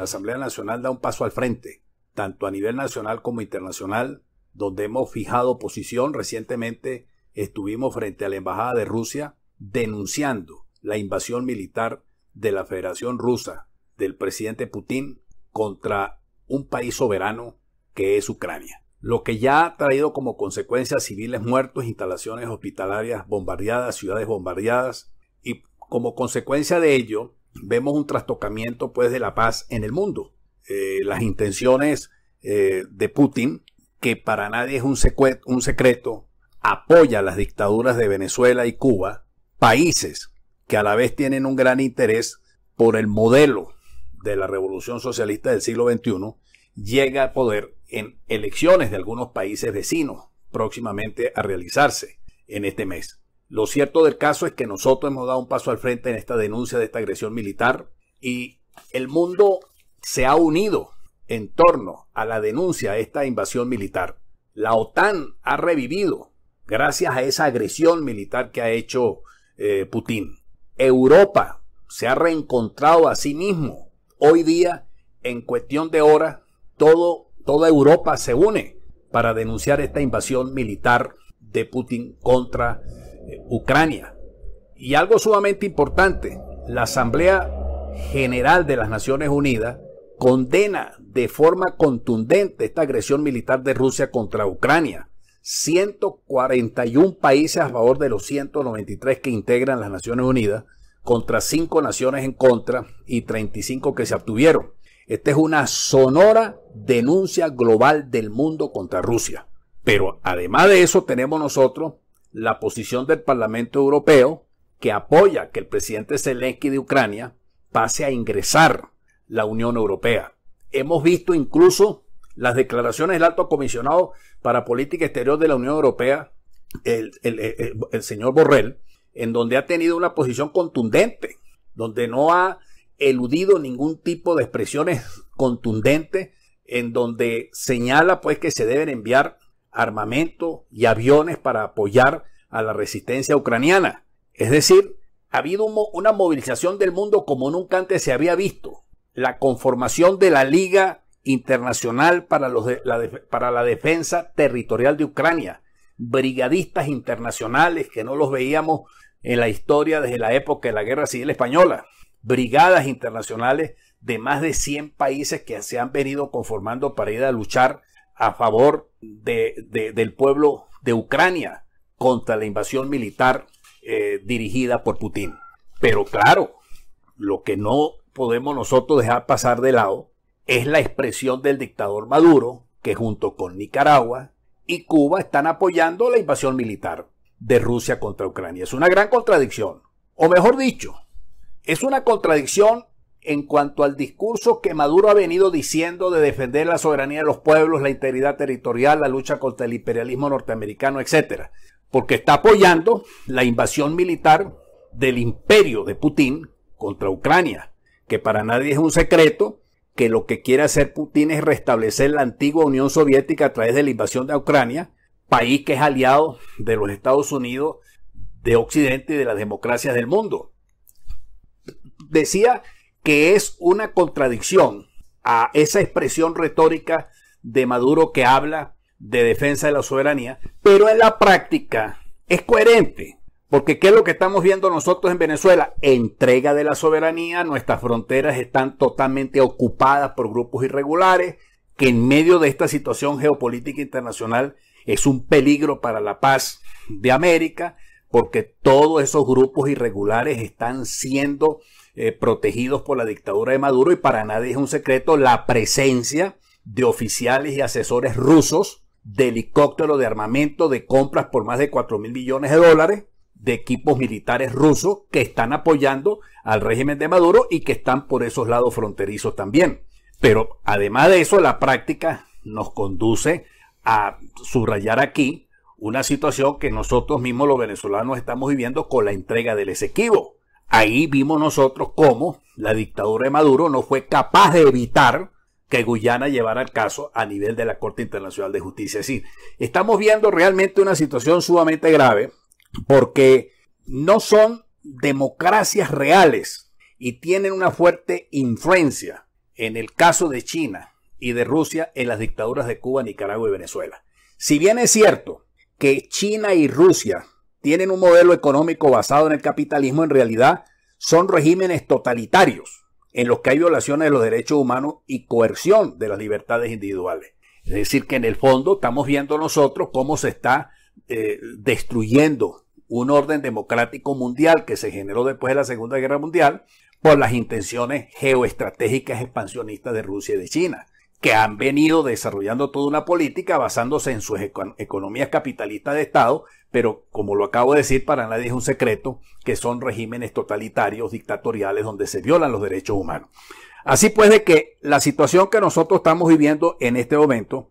la Asamblea Nacional da un paso al frente, tanto a nivel nacional como internacional, donde hemos fijado posición. Recientemente estuvimos frente a la Embajada de Rusia denunciando la invasión militar de la Federación Rusa del presidente Putin contra un país soberano que es Ucrania, lo que ya ha traído como consecuencia civiles muertos, instalaciones hospitalarias bombardeadas, ciudades bombardeadas y como consecuencia de ello vemos un trastocamiento pues, de la paz en el mundo. Eh, las intenciones eh, de Putin, que para nadie es un, un secreto, apoya las dictaduras de Venezuela y Cuba, países que a la vez tienen un gran interés por el modelo de la revolución socialista del siglo XXI, llega a poder en elecciones de algunos países vecinos próximamente a realizarse en este mes. Lo cierto del caso es que nosotros hemos dado un paso al frente en esta denuncia de esta agresión militar y el mundo se ha unido en torno a la denuncia de esta invasión militar. La OTAN ha revivido gracias a esa agresión militar que ha hecho eh, Putin. Europa se ha reencontrado a sí mismo. Hoy día, en cuestión de horas, todo, toda Europa se une para denunciar esta invasión militar de Putin contra Ucrania. Y algo sumamente importante, la Asamblea General de las Naciones Unidas condena de forma contundente esta agresión militar de Rusia contra Ucrania. 141 países a favor de los 193 que integran las Naciones Unidas, contra 5 naciones en contra y 35 que se abstuvieron. Esta es una sonora denuncia global del mundo contra Rusia. Pero además de eso tenemos nosotros la posición del Parlamento Europeo que apoya que el presidente Zelensky de Ucrania pase a ingresar la Unión Europea. Hemos visto incluso las declaraciones del alto comisionado para política exterior de la Unión Europea, el, señor Borrell, en donde ha tenido una posición contundente, donde no ha eludido ningún tipo de expresiones contundentes, en donde señala pues que se deben enviar armamento y aviones para apoyar a la resistencia ucraniana. Es decir, ha habido una movilización del mundo como nunca antes se había visto. La conformación de la Liga Internacional para, la, la Defensa Territorial de Ucrania. Brigadistas internacionales que no los veíamos en la historia desde la época de la Guerra Civil Española. Brigadas internacionales de más de 100 países que se han venido conformando para ir a luchar a favor del pueblo de Ucrania contra la invasión militar eh, dirigida por Putin. Pero claro, lo que no podemos nosotros dejar pasar de lado es la expresión del dictador Maduro, que junto con Nicaragua y Cuba están apoyando la invasión militar de Rusia contra Ucrania. Es una gran contradicción, o mejor dicho, es una contradicción en cuanto al discurso que Maduro ha venido diciendo de defender la soberanía de los pueblos, la integridad territorial, la lucha contra el imperialismo norteamericano, etcétera, Porque está apoyando la invasión militar del imperio de Putin contra Ucrania, que para nadie es un secreto que lo que quiere hacer Putin es restablecer la antigua Unión Soviética a través de la invasión de Ucrania, país que es aliado de los Estados Unidos, de Occidente y de las democracias del mundo. Decía que es una contradicción a esa expresión retórica de Maduro que habla de defensa de la soberanía, pero en la práctica es coherente. Porque ¿qué es lo que estamos viendo nosotros en Venezuela? Entrega de la soberanía, nuestras fronteras están totalmente ocupadas por grupos irregulares, que en medio de esta situación geopolítica internacional es un peligro para la paz de América, porque todos esos grupos irregulares están siendo eh, protegidos por la dictadura de Maduro y para nadie es un secreto la presencia de oficiales y asesores rusos, de helicópteros de armamento, de compras por más de 4 mil millones de dólares, de equipos militares rusos que están apoyando al régimen de Maduro y que están por esos lados fronterizos también. Pero además de eso, la práctica nos conduce a subrayar aquí una situación que nosotros mismos los venezolanos estamos viviendo con la entrega del Esequibo. Ahí vimos nosotros cómo la dictadura de Maduro no fue capaz de evitar que Guyana llevara el caso a nivel de la Corte Internacional de Justicia. Es estamos viendo realmente una situación sumamente grave porque no son democracias reales y tienen una fuerte influencia en el caso de China y de Rusia en las dictaduras de Cuba, Nicaragua y Venezuela. Si bien es cierto que China y Rusia tienen un modelo económico basado en el capitalismo, en realidad son regímenes totalitarios en los que hay violaciones de los derechos humanos y coerción de las libertades individuales. Es decir, que en el fondo estamos viendo nosotros cómo se está eh, destruyendo un orden democrático mundial que se generó después de la Segunda Guerra Mundial por las intenciones geoestratégicas expansionistas de Rusia y de China que han venido desarrollando toda una política basándose en sus economía economías capitalistas de Estado, pero como lo acabo de decir, para nadie es un secreto que son regímenes totalitarios, dictatoriales, donde se violan los derechos humanos. Así pues, de que la situación que nosotros estamos viviendo en este momento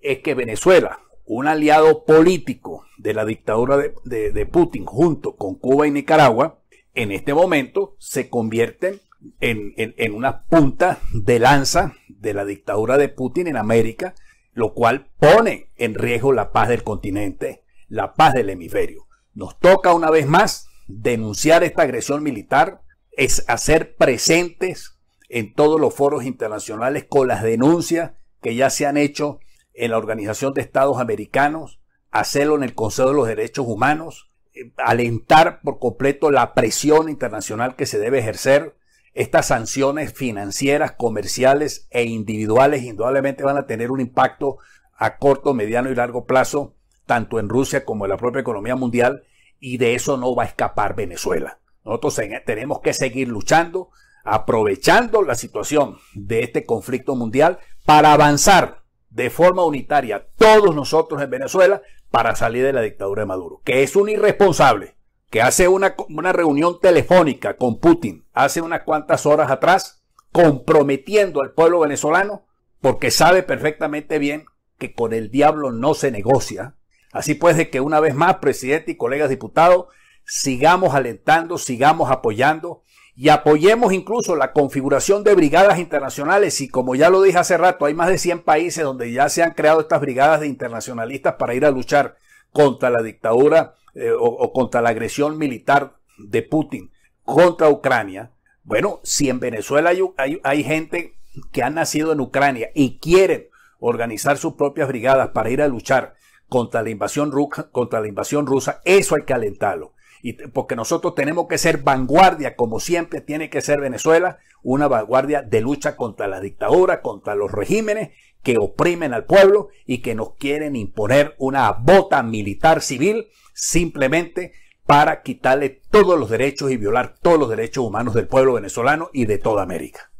es que Venezuela, un aliado político de la dictadura de, de Putin junto con Cuba y Nicaragua, en este momento se convierten en, una punta de lanza de la dictadura de Putin en América, lo cual pone en riesgo la paz del continente, la paz del hemisferio. Nos toca una vez más denunciar esta agresión militar, es hacer presentes en todos los foros internacionales con las denuncias que ya se han hecho en la Organización de Estados Americanos, hacerlo en el Consejo de los Derechos Humanos, eh, alentar por completo la presión internacional que se debe ejercer estas sanciones financieras, comerciales e individuales indudablemente van a tener un impacto a corto, mediano y largo plazo, tanto en Rusia como en la propia economía mundial, y de eso no va a escapar Venezuela. Nosotros tenemos que seguir luchando, aprovechando la situación de este conflicto mundial para avanzar de forma unitaria todos nosotros en Venezuela para salir de la dictadura de Maduro, que es un irresponsable que hace una, reunión telefónica con Putin hace unas cuantas horas atrás, comprometiendo al pueblo venezolano, porque sabe perfectamente bien que con el diablo no se negocia. Así pues, de que una vez más, presidente y colegas diputados, sigamos alentando, sigamos apoyando y apoyemos incluso la configuración de brigadas internacionales. Y como ya lo dije hace rato, hay más de 100 países donde ya se han creado estas brigadas de internacionalistas para ir a luchar contra la dictadura eh, o, contra la agresión militar de Putin contra Ucrania, bueno, si en Venezuela hay, hay, gente que ha nacido en Ucrania y quieren organizar sus propias brigadas para ir a luchar contra la invasión, contra la invasión rusa, eso hay que alentarlo y porque nosotros tenemos que ser vanguardia, como siempre tiene que ser Venezuela, una vanguardia de lucha contra la dictadura, contra los regímenes que oprimen al pueblo y que nos quieren imponer una bota militar civil simplemente para quitarle todos los derechos y violar todos los derechos humanos del pueblo venezolano y de toda América.